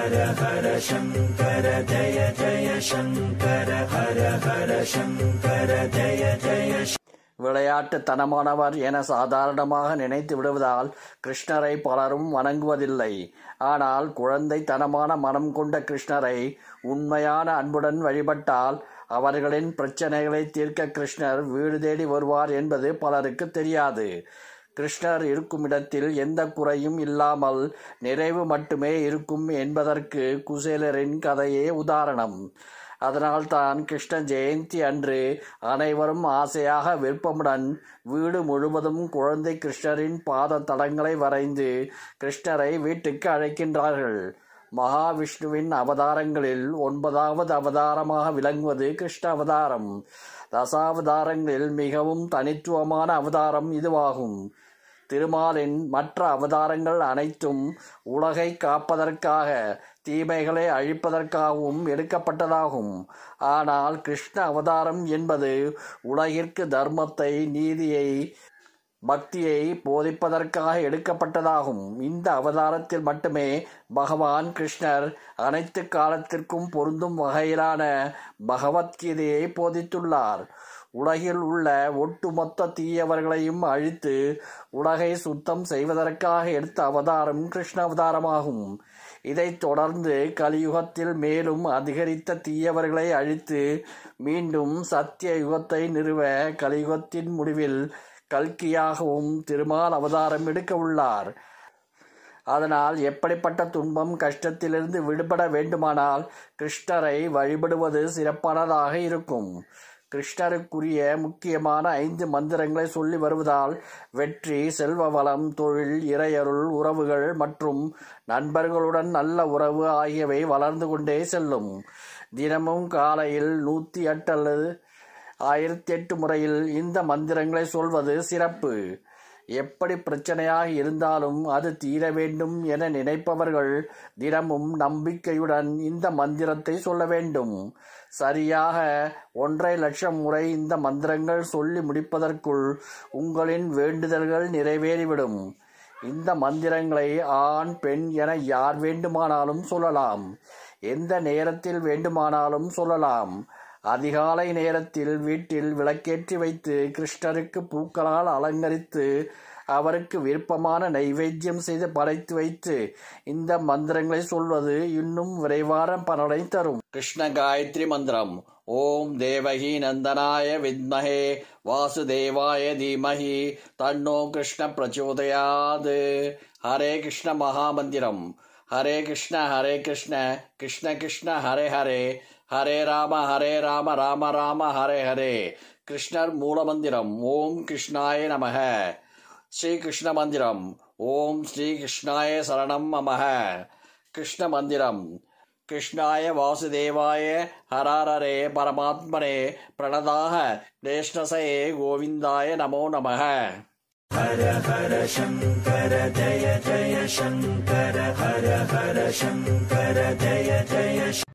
ஹர ஹர சங்கர ஜய ஜய சங்கர ஹர ஹர சங்கர ஜய ஜய விளையாட்டுத்தனமானவர் என சாதாரணமாக நினைத்து விடுவதால் கிருஷ்ணரை பலரும் வணங்குவதில்லை ஆனால் குழந்தைத்தனமான மனம் கொண்ட கிருஷ்ணரை உண்மையான அன்புடன் வழிபட்டால் அவர்களின் பிரச்சனைகளை தீர்க்க கிருஷ்ணர் வீடு தேடி வருவார் என்பது பலருக்கு தெரியாது கிருஷ்ணர் இருக்கும் இடத்தில் எந்த குறையும் இல்லாமல் நிறைவு மட்டுமே இருக்கும் என்பதற்கு குசேலரின் கதையே உதாரணம் அதனால்தான் கிருஷ்ண ஜெயந்தி அன்று அனைவரும் ஆசையாக விருப்பமுடன் வீடு முழுவதும் குழந்தை கிருஷ்ணரின் பாத தடங்களை வரைந்து கிருஷ்ணரை வீட்டுக்கு அழைக்கின்றார்கள் மகாவிஷ்ணுவின் அவதாரங்களில் ஒன்பதாவது அவதாரமாக விளங்குவது கிருஷ்ண அவதாரம் தசாவதாரங்களில் மிகவும் தனித்துவமான அவதாரம் இதுவாகும் திருமாலின் மற்ற அவதாரங்கள் அனைத்தும் உலகை காப்பதற்காக தீமைகளை அழிப்பதற்காகவும் எடுக்கப்பட்டதாகும் ஆனால் கிருஷ்ண அவதாரம் என்பது உலகிற்கு தர்மத்தை நீதியை பக்தியை போதிப்பதற்காக எடுக்கப்பட்டதாகும் இந்த அவதாரத்தில் மட்டுமே பகவான் கிருஷ்ணர் அனைத்து காலத்திற்கும் பொருந்தும் வகையிலான பகவத்கீதையை போதித்துள்ளார் உலகில் உள்ள ஒட்டுமொத்த தீயவர்களையும் அழித்து உலகை சுத்தம் செய்வதற்காக எடுத்த அவதாரம் கிருஷ்ண அவதாரமாகும் இதைத் தொடர்ந்து கலியுகத்தில் மேலும் அதிகரித்த தீயவர்களை அழித்து மீண்டும் சத்திய யுகத்தை நிறுவ கலியுகத்தின் முடிவில் கல்கியாகவும் திருமால் அவதாரம் எடுக்க உள்ளார் அதனால் எப்படிப்பட்ட துன்பம் கஷ்டத்திலிருந்து விடுபட வேண்டுமானால் கிருஷ்ணரை வழிபடுவது சிறப்பானதாக இருக்கும் கிருஷ்ணருக்குரிய முக்கியமான ஐந்து மந்திரங்களை சொல்லி வருவதால் வெற்றி செல்வ வளம் தொழில் இறையருள் உறவுகள் மற்றும் நண்பர்களுடன் நல்ல உறவு ஆகியவை வளர்ந்து கொண்டே செல்லும் தினமும் காலையில் நூற்றி எட்டு அல்லது ஆயிரத்தி எட்டு முறையில் இந்த மந்திரங்களை சொல்வது சிறப்பு எப்படி பிரச்சனையாக இருந்தாலும் அது தீர வேண்டும் என நினைப்பவர்கள் தினமும் நம்பிக்கையுடன் இந்த மந்திரத்தை சொல்ல வேண்டும் சரியாக ஒன்றரை லட்சம் முறை இந்த மந்திரங்கள் சொல்லி முடிப்பதற்குள் உங்களின் வேண்டுதல்கள் நிறைவேறிவிடும் இந்த மந்திரங்களை ஆண் பெண் என யார் வேண்டுமானாலும் சொல்லலாம் எந்த நேரத்தில் வேண்டுமானாலும் சொல்லலாம் அதிகாலை நேரத்தில் வீட்டில் விளக்கேற்றி வைத்து கிருஷ்ணருக்கு பூக்களால் அலங்கரித்து அவருக்கு விருப்பமான நைவேத்தியம் செய்து படைத்து வைத்து இந்த மந்திரங்களை சொல்வது இன்னும் விரைவான பலனை தரும் கிருஷ்ண காயத்ரி மந்திரம் ஓம் தேவகி நந்தனாய வித்மஹே வாசுதேவாய தீமஹி தன்னோ கிருஷ்ண பிரச்சோதயாது ஹரே கிருஷ்ண மகாமந்திரம் ஹரே கிருஷ்ண ஹரே கிருஷ்ண கிருஷ்ண கிருஷ்ண ஹரே ஹரே ஹரே ராம ஹரே ராம ராம ராம ஹரே ஹரே கிருஷ்ணர் மூலமந்திரம் ஓம் கிருஷ்ணாய நமக ஸ்ரீகிருஷ்ண மந்திரம் ஓம் ஸ்ரீகிருஷ்ணாய சரணம் நமக கிருஷ்ண மந்திரம் கிருஷ்ணாய வாசுதேவாய ஹராரரே பரமாத்மனே பிரணதாக கிளேஷ்ணசயே கோவிந்தாய நமோ நமக ஹர ஹர சங்கர ஜய ஜய சங்கர ஹர ஹர சங்கர ஜய ஜய